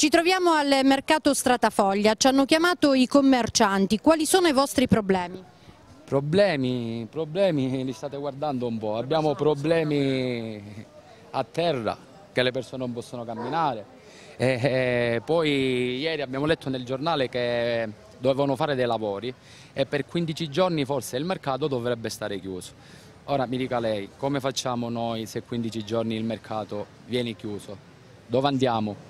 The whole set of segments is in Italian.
Ci troviamo al mercato Stratafoglia, ci hanno chiamato i commercianti, quali sono i vostri problemi? Problemi, problemi li state guardando un po', abbiamo problemi a terra che le persone non possono camminare, e poi ieri abbiamo letto nel giornale che dovevano fare dei lavori e per 15 giorni forse il mercato dovrebbe stare chiuso. Ora mi dica lei, come facciamo noi se 15 giorni il mercato viene chiuso? Dove andiamo?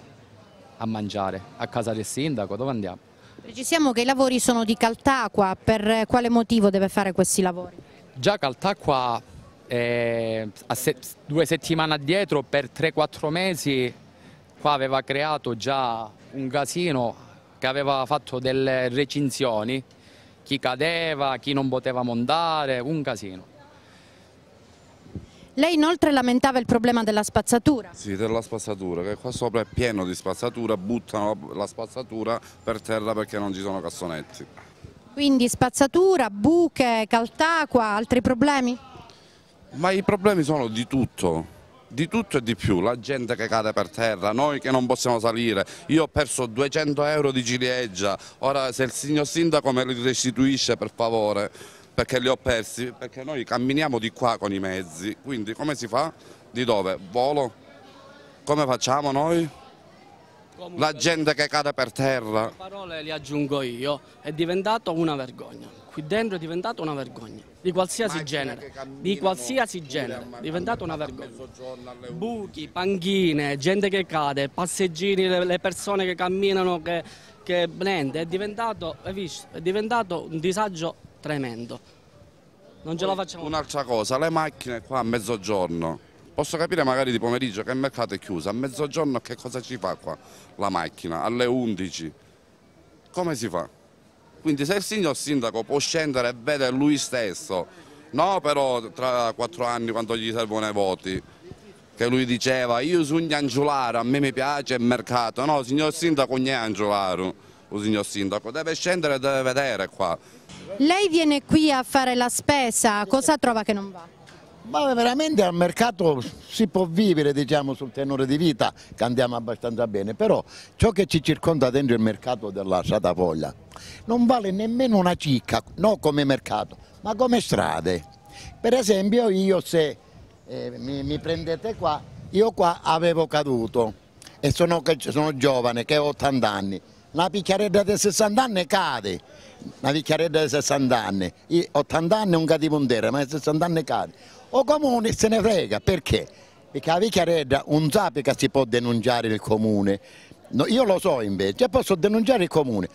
a mangiare, a casa del sindaco, dove andiamo? Precisiamo che i lavori sono di Caltacqua, per quale motivo deve fare questi lavori? Già Caltacqua eh, se due settimane addietro per 3-4 mesi qua aveva creato già un casino che aveva fatto delle recinzioni, chi cadeva, chi non poteva montare, un casino. Lei inoltre lamentava il problema della spazzatura. Sì, della spazzatura, che qua sopra è pieno di spazzatura, buttano la spazzatura per terra perché non ci sono cassonetti. Quindi spazzatura, buche, caltacqua, altri problemi? Ma i problemi sono di tutto di tutto e di più, la gente che cade per terra, noi che non possiamo salire, io ho perso 200 euro di ciliegia, ora se il signor sindaco me li restituisce per favore perché li ho persi, perché noi camminiamo di qua con i mezzi, quindi come si fa? Di dove? Volo? Come facciamo noi? Comunque, la gente che cade per terra. Le parole le aggiungo io, è diventato una vergogna. Qui dentro è diventata una vergogna, di qualsiasi Macchine genere, di qualsiasi genere, eh, è diventata una vergogna. Buchi, panchine, gente che cade, passeggini, le, persone che camminano, che, che blende, è diventato, è, visto, è diventato un disagio tremendo. Non ce la facciamo. Un'altra cosa, le macchine qua a mezzogiorno. Posso capire magari di pomeriggio che il mercato è chiuso, a mezzogiorno che cosa ci fa qua la macchina? Alle 11. Come si fa? Quindi se il signor sindaco può scendere e vede lui stesso, no però tra quattro anni quando gli servono i voti, che lui diceva io sono un gnangiolaro, a me mi piace il mercato, no signor sindaco non è angiolaro il signor sindaco, deve scendere e deve vedere qua. Lei viene qui a fare la spesa, cosa trova che non va? Ma veramente al mercato si può vivere diciamo, sul tenore di vita che andiamo abbastanza bene, però ciò che ci circonda dentro il mercato della Satavoglia non vale nemmeno una cicca, non come mercato, ma come strade. Per esempio io se eh, mi, mi prendete qua, io qua avevo caduto e sono, sono giovane che ho 80 anni, una picchiaretta di 60 anni cade, una picchiaretta di 60 anni, Io, 80 anni è un catipuntera, ma 60 anni cade. O comune se ne frega, perché? Perché la picchiaretta non sa che si può denunciare il comune, No, io lo so invece, posso denunciare il comune,